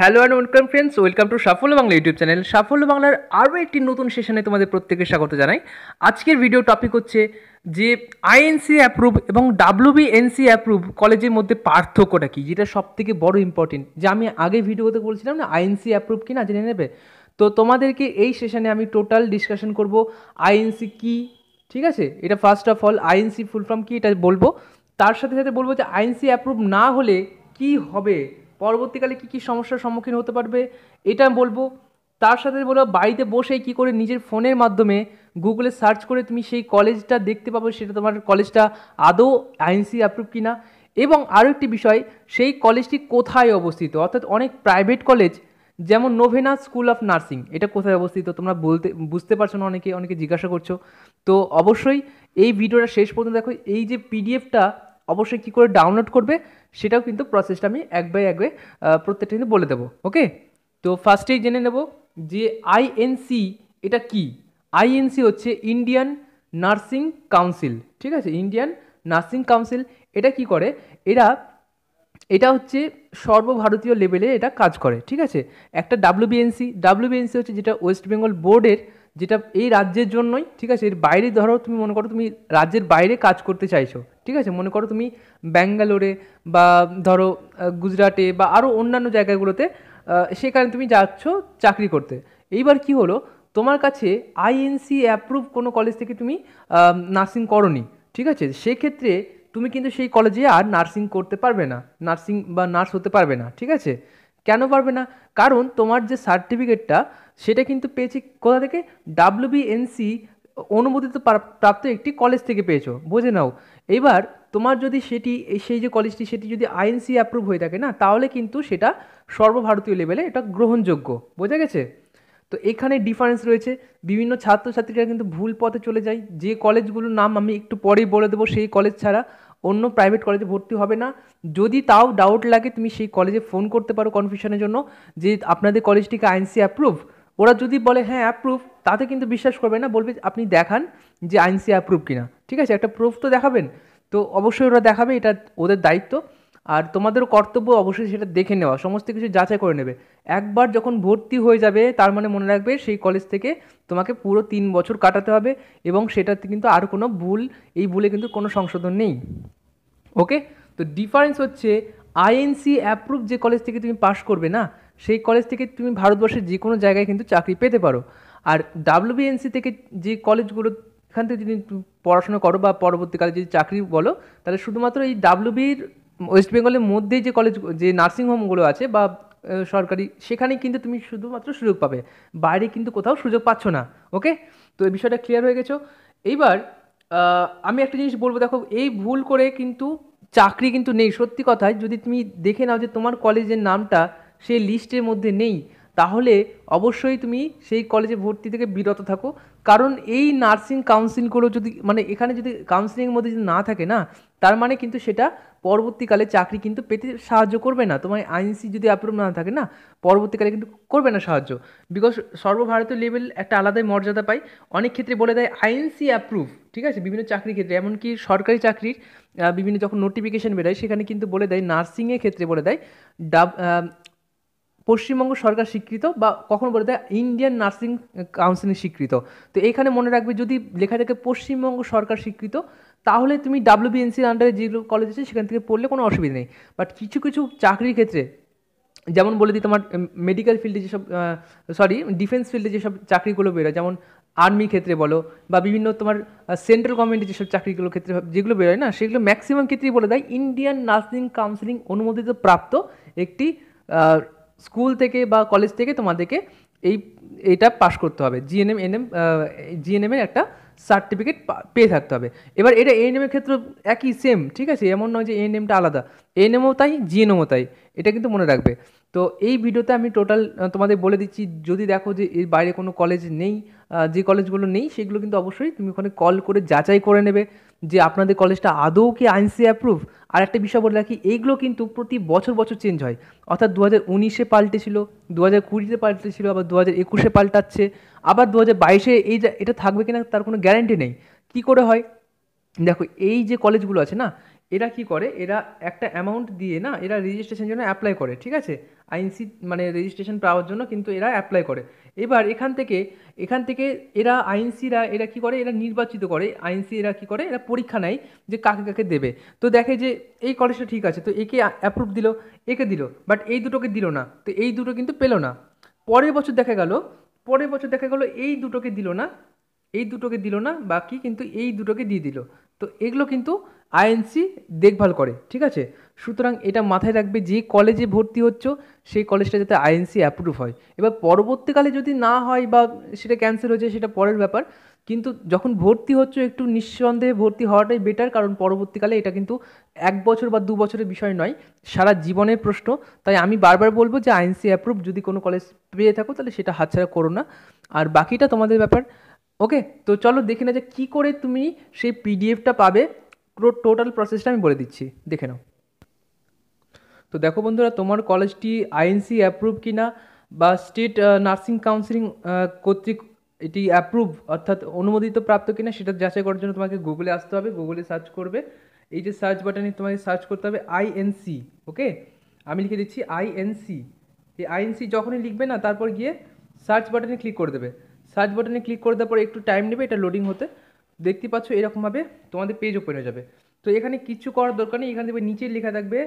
hello and welcome friends welcome to Safalya Bangla YouTube channel সাফল্য বাংলার আরও একটি নতুন সেশনে তোমাদের প্রত্যেকের স্বাগত জানাই আজকের ভিডিও টপিক হচ্ছে যে আইএনসি অ্যাপ্রুভ এবং ডাব্লিউবিএনসি অ্যাপ্রুভ কলেজের মধ্যে পার্থক্যটা কী যেটা সব থেকে বড়ো ইম্পর্টেন্ট যে আমি আগে ভিডিওতে বলছিলাম না আইএনসি অ্যাপ্রুভ কি না জেনে নেবে তো তোমাদেরকে এই সেশনে আমি টোটাল ডিসকাশন করব আইএনসি কি ঠিক আছে এটা first of all INC full form কি এটা বলবো তার সাথে সাথে বলবো যে আইএনসি অ্যাপ্রুভ না হলে কি হবে পরবর্তীকালে কি কি সমস্যার সম্মুখীন হতে পারবে এটা বলবো তার সাথে বলবো বাড়িতে বসে কি করে নিজের ফোনের মাধ্যমে গুগলে সার্চ করে তুমি সেই কলেজটা দেখতে পাবে সেটা তোমার কলেজটা আদৌ আইনসি অ্যাপ্রুভ কি না এবং আরও একটি বিষয় সেই কলেজটি কোথায় অবস্থিত অর্থাৎ অনেক প্রাইভেট কলেজ যেমন নোভেনা স্কুল অফ নার্সিং এটা কোথায় অবস্থিত তোমরা বলতে বুঝতে পারছো না অনেকে অনেকে জিজ্ঞাসা করছো তো অবশ্যই এই ভিডিওটা শেষ পর্যন্ত দেখো এই যে পিডিএফটা অবশ্যই কি করে ডাউনলোড করবে সেটাও কিন্তু প্রসেসটা আমি এক বাই এক প্রত্যেকটা কিন্তু বলে দেবো ওকে তো ফার্স্টেই জেনে নেব যে আইএনসি এটা কি আইএনসি হচ্ছে ইন্ডিয়ান নার্সিং কাউন্সিল ঠিক আছে ইন্ডিয়ান নার্সিং কাউন্সিল এটা কি করে এরা এটা হচ্ছে সর্বভারতীয় লেভেলে এটা কাজ করে ঠিক আছে একটা ডাব্লিউবিএনসি ডাব্লিউবিএনসি হচ্ছে যেটা ওয়েস্ট বেঙ্গল বোর্ডের যেটা এই রাজ্যের জন্যই ঠিক আছে এর বাইরে ধরো তুমি মনে করো তুমি রাজ্যের বাইরে কাজ করতে চাইছো ঠিক আছে মনে করো তুমি ব্যাঙ্গালোরে বা ধরো গুজরাটে বা আরও অন্যান্য জায়গাগুলোতে সেখানে তুমি যাচ্ছ চাকরি করতে এইবার কি হলো তোমার কাছে আইএনসি অ্যাপ্রুভ কোনো কলেজ থেকে তুমি নার্সিং করনি ঠিক আছে সেক্ষেত্রে তুমি কিন্তু সেই কলেজে আর নার্সিং করতে পারবে না নার্সিং বা নার্স হতে পারবে না ঠিক আছে কেন পারবে না কারণ তোমার যে সার্টিফিকেটটা সেটা কিন্তু পেয়েছি কোথা থেকে বিএনসি অনুমোদিত প্রাপ্ত একটি কলেজ থেকে পেয়েছো বুঝে নাও এবার তোমার যদি সেটি সেই যে কলেজটি সেটি যদি আইএনসি অ্যাপ্রুভ হয়ে থাকে না তাহলে কিন্তু সেটা সর্বভারতীয় লেভেলে এটা গ্রহণযোগ্য বোঝা গেছে তো এখানে ডিফারেন্স রয়েছে বিভিন্ন ছাত্রছাত্রীরা কিন্তু ভুল পথে চলে যায় যে কলেজগুলোর নাম আমি একটু পরেই বলে দেবো সেই কলেজ ছাড়া অন্য প্রাইভেট কলেজে ভর্তি হবে না যদি তাও ডাউট লাগে তুমি সেই কলেজে ফোন করতে পারো কনফিউশনের জন্য যে আপনাদের কলেজটিকে আইএনসি অ্যাপ্রুভ ওরা যদি বলে হ্যাঁ অ্যাপ্রুভ তাতে কিন্তু বিশ্বাস করবে না বলবে আপনি দেখান যে আইনসি অ্যাপ্রুভ কিনা ঠিক আছে একটা প্রুফ তো দেখাবেন তো অবশ্যই ওরা দেখাবে এটা ওদের দায়িত্ব আর তোমাদেরও কর্তব্য অবশ্যই সেটা দেখে নেওয়া সমস্ত কিছু যাচাই করে নেবে একবার যখন ভর্তি হয়ে যাবে তার মানে মনে রাখবে সেই কলেজ থেকে তোমাকে পুরো তিন বছর কাটাতে হবে এবং সেটাতে কিন্তু আর কোনো ভুল এই ভুলে কিন্তু কোনো সংশোধন নেই ওকে তো ডিফারেন্স হচ্ছে আইএনসি অ্যাপ্রুভ যে কলেজ থেকে তুমি পাশ করবে না সেই কলেজ থেকে তুমি ভারতবর্ষের যে কোনো জায়গায় কিন্তু চাকরি পেতে পারো আর ডাব্লিউবিএনসি থেকে যে কলেজগুলো এখান থেকে যদি পড়াশোনা করো বা পরবর্তীকালে যদি চাকরি বলো তাহলে শুধুমাত্র এই ডাব্লিউবির ওয়েস্ট বেঙ্গলের মধ্যেই যে কলেজ যে নার্সিংহোমগুলো আছে বা সরকারি সেখানে কিন্তু তুমি শুধুমাত্র সুযোগ পাবে বাইরে কিন্তু কোথাও সুযোগ পাচ্ছ না ওকে তো এই বিষয়টা ক্লিয়ার হয়ে গেছো এইবার আমি একটা জিনিস বলবো দেখো এই ভুল করে কিন্তু চাকরি কিন্তু নেই সত্যি কথায় যদি তুমি দেখে নাও যে তোমার কলেজের নামটা সেই লিস্টের মধ্যে নেই তাহলে অবশ্যই তুমি সেই কলেজে ভর্তি থেকে বিরত থাকো কারণ এই নার্সিং কাউন্সিলগুলো যদি মানে এখানে যদি কাউন্সিলিংয়ের মধ্যে যদি না থাকে না তার মানে কিন্তু সেটা পরবর্তীকালে চাকরি কিন্তু পেতে সাহায্য করবে না তোমার আইনসি যদি অ্যাপ্রুভ না থাকে না পরবর্তীকালে কিন্তু করবে না সাহায্য বিকজ সর্বভারতীয় লেভেল একটা আলাদাই মর্যাদা পায় অনেক ক্ষেত্রে বলে দেয় আইনসি অ্যাপ্রুভ ঠিক আছে বিভিন্ন চাকরির ক্ষেত্রে এমনকি সরকারি চাকরির বিভিন্ন যখন নোটিফিকেশন বেরোয় সেখানে কিন্তু বলে দেয় নার্সিংয়ের ক্ষেত্রে বলে দেয় ডাব পশ্চিমবঙ্গ সরকার স্বীকৃত বা কখনো বলে দেয় ইন্ডিয়ান নার্সিং কাউন্সিলিং স্বীকৃত তো এখানে মনে রাখবে যদি লেখা থাকে পশ্চিমবঙ্গ সরকার স্বীকৃত তাহলে তুমি ডাব্লিউবিএনসির আন্ডারে যেগুলো কলেজ আছে সেখান থেকে পড়লে কোনো অসুবিধা নেই বাট কিছু কিছু চাকরির ক্ষেত্রে যেমন বলে দিই তোমার মেডিকেল ফিল্ডে যেসব সরি ডিফেন্স ফিল্ডে যেসব চাকরিগুলো বেরোয় যেমন আর্মি ক্ষেত্রে বলো বা বিভিন্ন তোমার সেন্ট্রাল গভর্নমেন্টের যেসব চাকরিগুলোর ক্ষেত্রে যেগুলো বেরোয় না সেগুলো ম্যাক্সিমাম ক্ষেত্রেই বলে দেয় ইন্ডিয়ান নার্সিং কাউন্সিলিং অনুমোদিত প্রাপ্ত একটি স্কুল থেকে বা কলেজ থেকে তোমাদেরকে এই এটা পাশ করতে হবে জিএনএম এনএম জিএনএমের একটা সার্টিফিকেট পেয়ে থাকতে হবে এবার এটা এএনএমের ক্ষেত্রে একই সেম ঠিক আছে এমন নয় যে এএনএমটা আলাদা এএনএমও তাই জিএনএমও তাই এটা কিন্তু মনে রাখবে তো এই ভিডিওতে আমি টোটাল তোমাদের বলে দিচ্ছি যদি দেখো যে এর বাইরে কোনো কলেজ নেই যে কলেজগুলো নেই সেগুলো কিন্তু অবশ্যই তুমি ওখানে কল করে যাচাই করে নেবে যে আপনাদের কলেজটা আদৌ কি আইনসি অ্যাপ্রুভ আর একটা বিষয় বলে রাখি এইগুলো কিন্তু প্রতি বছর বছর চেঞ্জ হয় অর্থাৎ দু হাজার উনিশে পাল্টেছিল দু হাজার কুড়িতে পাল্টেছিল আবার দু হাজার একুশে পাল্টাচ্ছে আবার দু হাজার বাইশে এই এটা থাকবে কিনা তার কোনো গ্যারেন্টি নেই কি করে হয় দেখো এই যে কলেজগুলো আছে না এরা কি করে এরা একটা অ্যামাউন্ট দিয়ে না এরা রেজিস্ট্রেশন জন্য অ্যাপ্লাই করে ঠিক আছে আইনসি মানে রেজিস্ট্রেশন পাওয়ার জন্য কিন্তু এরা অ্যাপ্লাই করে এবার এখান থেকে এখান থেকে এরা আইনসিরা এরা কি করে এরা নির্বাচিত করে আইনসি এরা কি করে এরা পরীক্ষা নেয় যে কাকে কাকে দেবে তো দেখে যে এই কলেজটা ঠিক আছে তো একে অ্যাপ্রুভ দিল একে দিল বাট এই দুটোকে দিল না তো এই দুটো কিন্তু পেলো না পরের বছর দেখা গেল পরের বছর দেখা গেলো এই দুটোকে দিল না এই দুটোকে দিল না বাকি কিন্তু এই দুটোকে দিয়ে দিল তো এগুলো কিন্তু আইএনসি দেখভাল করে ঠিক আছে সুতরাং এটা মাথায় রাখবে যে কলেজে ভর্তি হচ্ছ সেই কলেজটা যাতে আইএনসি অ্যাপ্রুভ হয় এবার পরবর্তীকালে যদি না হয় বা সেটা ক্যান্সেল হয়েছে সেটা পরের ব্যাপার কিন্তু যখন ভর্তি হচ্ছে একটু নিঃসন্দেহে ভর্তি হওয়াটাই বেটার কারণ পরবর্তীকালে এটা কিন্তু এক বছর বা দু বছরের বিষয় নয় সারা জীবনের প্রশ্ন তাই আমি বারবার বলবো যে আইএনসি অ্যাপ্রুভ যদি কোনো কলেজ পেয়ে থাকো তাহলে সেটা হাতছাড়া করো না আর বাকিটা তোমাদের ব্যাপার ওকে তো চলো দেখে না যে কী করে তুমি সেই পিডিএফটা পাবে টোটাল প্রসেসটা আমি বলে দিচ্ছি দেখে নাও তো দেখো বন্ধুরা তোমার কলেজটি আইএনসি অ্যাপ্রুভ কিনা বা স্টেট নার্সিং কাউন্সিলিং কর্তৃক এটি অ্যাপ্রুভ অর্থাৎ অনুমোদিত প্রাপ্ত কিনা সেটা যাচাই করার জন্য তোমাকে গুগলে আসতে হবে গুগলে সার্চ করবে এই যে সার্চ বাটনে তোমাকে সার্চ করতে হবে আইএনসি ওকে আমি লিখে দিচ্ছি আইএনসি এই আইএনসি যখনই লিখবে না তারপর গিয়ে সার্চ বাটনে ক্লিক করে দেবে সার্চ বাটনে ক্লিক করে দেওয়ার পর একটু টাইম নেবে এটা লোডিং হতে দেখতে পাচ্ছ এরকমভাবে তোমাদের পেজ ওপেন হয়ে যাবে তো এখানে কিছু করার দরকার নেই এখানে দেবে নিচে লেখা থাকবে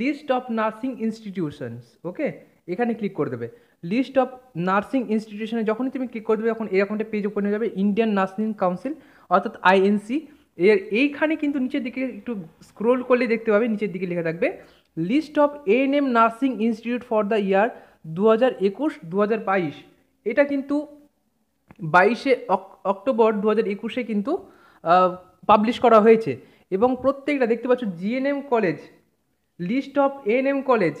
list of nursing institutions okay এখানে ক্লিক করে দেবে লিস্ট অফ নার্সিং ইনস্টিটিউশনে যখনই তুমি ক্লিক করে দেবে তখন এরকম একটা পেজ ওপেন হয়ে যাবে ইন্ডিয়ান নার্সিং কাউন্সিল অর্থাৎ আইএনসি এর এইখানে কিন্তু নিচের দিকে একটু স্ক্রোল করলে দেখতে পাবে নিচের দিকে লেখা থাকবে list of N M nursing institute for the year দু হাজার একুশ দু হাজার বাইশ এটা কিন্তু বাইশে অক্টোবর দু হাজার একুশে কিন্তু পাবলিশ করা হয়েছে এবং প্রত্যেকটা দেখতে পাচ্ছ GNM college list of ANM college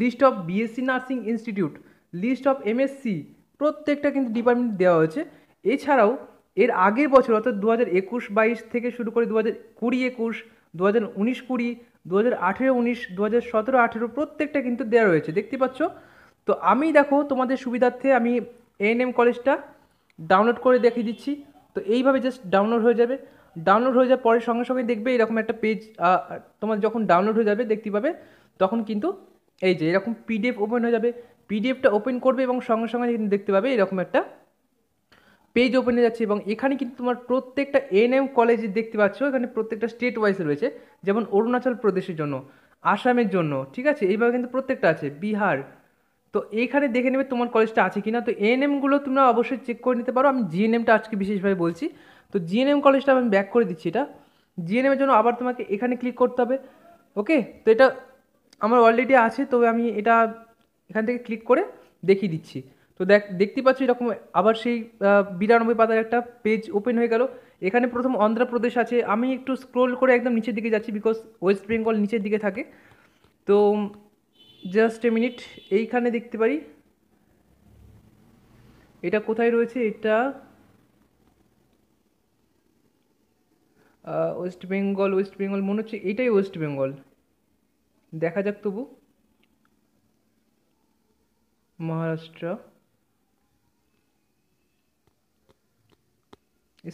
list of BSc nursing institute list of MSc প্রত্যেকটা কিন্তু ডিপার্টমেন্ট দেওয়া হয়েছে এছাড়াও এর আগের বছর অর্থাৎ দু হাজার একুশ বাইশ থেকে শুরু করে দু হাজার কুড়ি একুশ দু হাজার উনিশ কুড়ি দু হাজার আঠেরো উনিশ দু হাজার সতেরো আঠেরো প্রত্যেকটা কিন্তু দেওয়া রয়েছে দেখতে পাচ্ছ তো আমি দেখো তোমাদের সুবিধার্থে আমি এম কলেজটা ডাউনলোড করে দেখিয়ে দিচ্ছি তো এইভাবে জাস্ট ডাউনলোড হয়ে যাবে ডাউনলোড হয়ে যাওয়ার পরে সঙ্গে সঙ্গে দেখবে এরকম একটা পেজ তোমার যখন ডাউনলোড হয়ে যাবে দেখতে পাবে তখন কিন্তু এই যে এরকম পিডিএফ ওপেন হয়ে যাবে পিডিএফটা ওপেন করবে এবং সঙ্গে সঙ্গে কিন্তু দেখতে পাবে এরকম একটা পেজ ওপেন হয়ে যাচ্ছে এবং এখানে কিন্তু তোমার প্রত্যেকটা এনএম কলেজ দেখতে পাচ্ছ এখানে প্রত্যেকটা স্টেট ওয়াইজ রয়েছে যেমন অরুণাচল প্রদেশের জন্য আসামের জন্য ঠিক আছে এইভাবে কিন্তু প্রত্যেকটা আছে বিহার তো এইখানে দেখে নেবে তোমার কলেজটা আছে কি না তো এনএমগুলো তোমরা অবশ্যই চেক করে নিতে পারো আমি জিএনএমটা আজকে বিশেষভাবে বলছি তো জিএনএম কলেজটা আমি ব্যাক করে দিচ্ছি এটা জিএনএমের জন্য আবার তোমাকে এখানে ক্লিক করতে হবে ওকে তো এটা আমার অলরেডি আছে তবে আমি এটা এখান থেকে ক্লিক করে দেখিয়ে দিচ্ছি তো দেখ দেখতে পাচ্ছ এরকম আবার সেই বিরানব্বই পাতার একটা পেজ ওপেন হয়ে গেল এখানে প্রথম অন্ধ্রপ্রদেশ আছে আমি একটু স্ক্রোল করে একদম নিচের দিকে যাচ্ছি বিকজ ওয়েস্ট বেঙ্গল নিচের দিকে থাকে তো জাস্ট এ মিনিট এইখানে দেখতে পারি এটা কোথায় রয়েছে এটা ওয়েস্ট বেঙ্গল ওয়েস্ট বেঙ্গল মনে হচ্ছে এটাই ওয়েস্ট বেঙ্গল দেখা যাক তবু মহারাষ্ট্র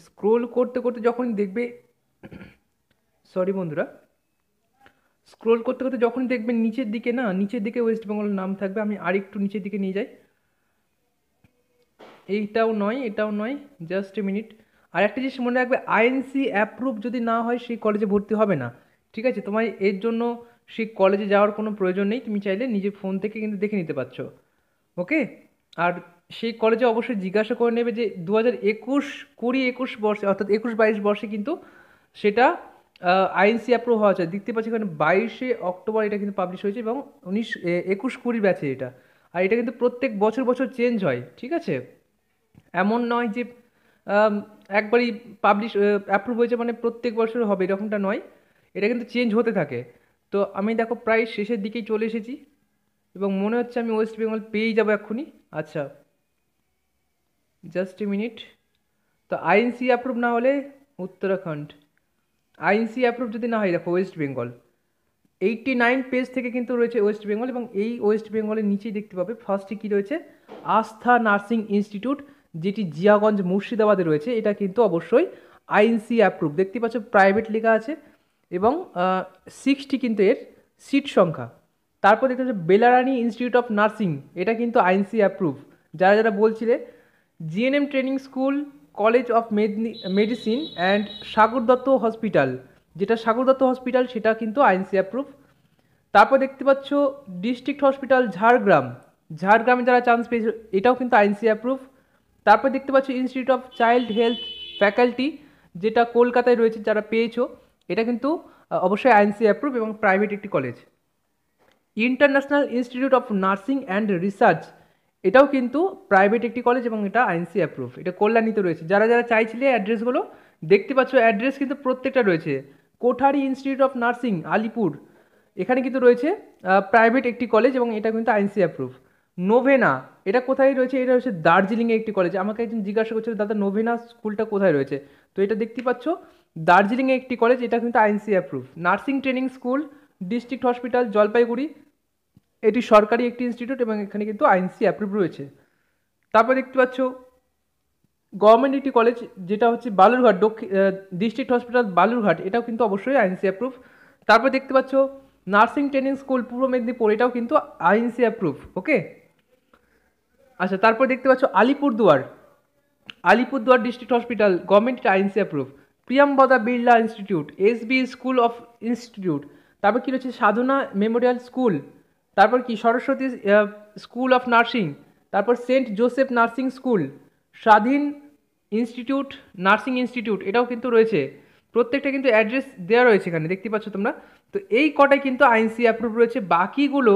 স্ক্রোল করতে করতে যখন দেখবে সরি বন্ধুরা স্ক্রোল করতে করতে যখন দেখবেন নিচের দিকে না নিচের দিকে ওয়েস্ট বেঙ্গলের নাম থাকবে আমি আরেকটু নিচের দিকে নিয়ে যাই এইটাও নয় এটাও নয় জাস্ট এ মিনিট আর একটা জিনিস মনে রাখবে আইএনসি অ্যাপ্রুভ যদি না হয় সেই কলেজে ভর্তি হবে না ঠিক আছে তোমার এর জন্য সেই কলেজে যাওয়ার কোনো প্রয়োজন নেই তুমি চাইলে নিজের ফোন থেকে কিন্তু দেখে নিতে পারছো ওকে আর সেই কলেজে অবশ্যই জিজ্ঞাসা করে নেবে যে দু হাজার একুশ কুড়ি একুশ বর্ষে অর্থাৎ একুশ বাইশ বর্ষে কিন্তু সেটা আইএনসি অ্যাপ্রুভ হওয়া চাই দেখতে পাচ্ছি এখানে বাইশে অক্টোবর এটা কিন্তু পাবলিশ হয়েছে এবং উনিশ একুশ কুড়ি ব্যাচে এটা আর এটা কিন্তু প্রত্যেক বছর বছর চেঞ্জ হয় ঠিক আছে এমন নয় যে একবারই পাবলিশ অ্যাপ্রুভ হয়েছে মানে প্রত্যেক বছর হবে এরকমটা নয় এটা কিন্তু চেঞ্জ হতে থাকে তো আমি দেখো প্রায় শেষের দিকেই চলে এসেছি এবং মনে হচ্ছে আমি ওয়েস্ট বেঙ্গল পেয়েই যাবো এক্ষুনি আচ্ছা জাস্ট এ মিনিট তো আইএনসি অ্যাপ্রুভ না হলে উত্তরাখণ্ড আইএনসি অ্যাপ্রুভ যদি না হয় দেখো west Bengal eighty nine page থেকে কিন্তু রয়েছে ওয়েস্ট বেঙ্গল এবং এই ওয়েস্ট বেঙ্গলের নিচেই দেখতে পাবে ফার্স্টে কী রয়েছে আস্থা নার্সিং ইনস্টিটিউট যেটি জিয়াগঞ্জ মুর্শিদাবাদে রয়েছে এটা কিন্তু অবশ্যই আইএনসি অ্যাপ্রুভ দেখতে পাচ্ছ প্রাইভেট লেখা আছে এবং সিক্সটি কিন্তু এর সিট সংখ্যা তারপর দেখতে হচ্ছে বেলারানি ইনস্টিটিউট অফ নার্সিং এটা কিন্তু আইনসি অ্যাপ্রুভ যারা যারা বলছিলে GNM training school college of medicine and Sagar Dutta hospital যেটা সাগর দত্ত হসপিটাল সেটা কিন্তু আইনসি অ্যাপ্রুভ তারপর দেখতে পাচ্ছ ডিস্ট্রিক্ট হসপিটাল ঝাড়গ্রাম ঝাড়গ্রামে যারা চান্স পেয়েছে এটাও কিন্তু আইনসি অ্যাপ্রুভ তারপর দেখতে পাচ্ছ institute of child health faculty যেটা কলকাতায় রয়েছে যারা পেয়েছো এটা কিন্তু অবশ্যই আইনসি অ্যাপ্রুভ এবং প্রাইভেট একটি college international institute of nursing and research এটাও কিন্তু প্রাইভেট একটি কলেজ এবং এটা আইনসি অ্যাপ্রুভ এটা কল্যাণীতে রয়েছে যারা যারা চাইছিলে অ্যাড্রেসগুলো দেখতে পাচ্ছ অ্যাড্রেস কিন্তু প্রত্যেকটা রয়েছে Kothari institute of nursing Alipore এখানে কিন্তু রয়েছে প্রাইভেট একটি কলেজ এবং এটা কিন্তু আইনসি অ্যাপ্রুভ নোভেনা এটা কোথায় রয়েছে এটা হচ্ছে দার্জিলিংয়ে একটি কলেজ আমাকে একজন জিজ্ঞাসা করছিল দাদা নোভেনা স্কুলটা কোথায় রয়েছে তো এটা দেখতে পাচ্ছ দার্জিলিংয়ে একটি কলেজ এটা কিন্তু INC approve nursing training school district hospital Jalpaiguri এটি সরকারি একটি ইনস্টিটিউট এবং এখানে কিন্তু আইনসি অ্যাপ্রুভ রয়েছে তারপর দেখতে পাচ্ছ গভর্নমেন্ট একটি কলেজ যেটা হচ্ছে বালুরঘাট দক্ষিণ ডিস্ট্রিক্ট হসপিটাল বালুরঘাট এটাও কিন্তু অবশ্যই আইনসি অ্যাপ্রুভ তারপর দেখতে পাচ্ছ নার্সিং ট্রেনিং স্কুল পূর্ব মেদিনীপুর এটাও কিন্তু আইনসি অ্যাপ্রুভ ওকে আচ্ছা তারপর দেখতে পাচ্ছ Alipurduar Alipurduar district hospital government INC approve Priyambada Birla institute SB school of institute তারপর কী রয়েছে সাধনা মেমোরিয়াল স্কুল তারপর কি সরস্বতী স্কুল অফ নার্সিং তারপর saint Joseph nursing school Swadhin institute nursing institute এটাও কিন্তু রয়েছে প্রত্যেকটা কিন্তু অ্যাড্রেস দেওয়া রয়েছে এখানে দেখতে পাচ্ছ তোমরা তো এই কটাই কিন্তু আইনসি অ্যাপ্রুভ রয়েছে বাকিগুলো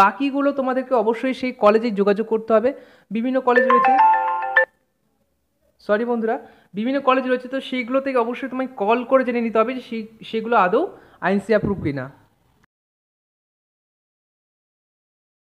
বাকিগুলো তোমাদেরকে অবশ্যই সেই কলেজে যোগাযোগ করতে হবে বিভিন্ন কলেজ রয়েছে সরি বন্ধুরা বিভিন্ন কলেজ রয়েছে তো সেইগুলো থেকে অবশ্যই তোমায় কল করে জেনে নিতে হবে যে সেই সেগুলো আদৌ আইনসি অ্যাপ্রুভ কিনা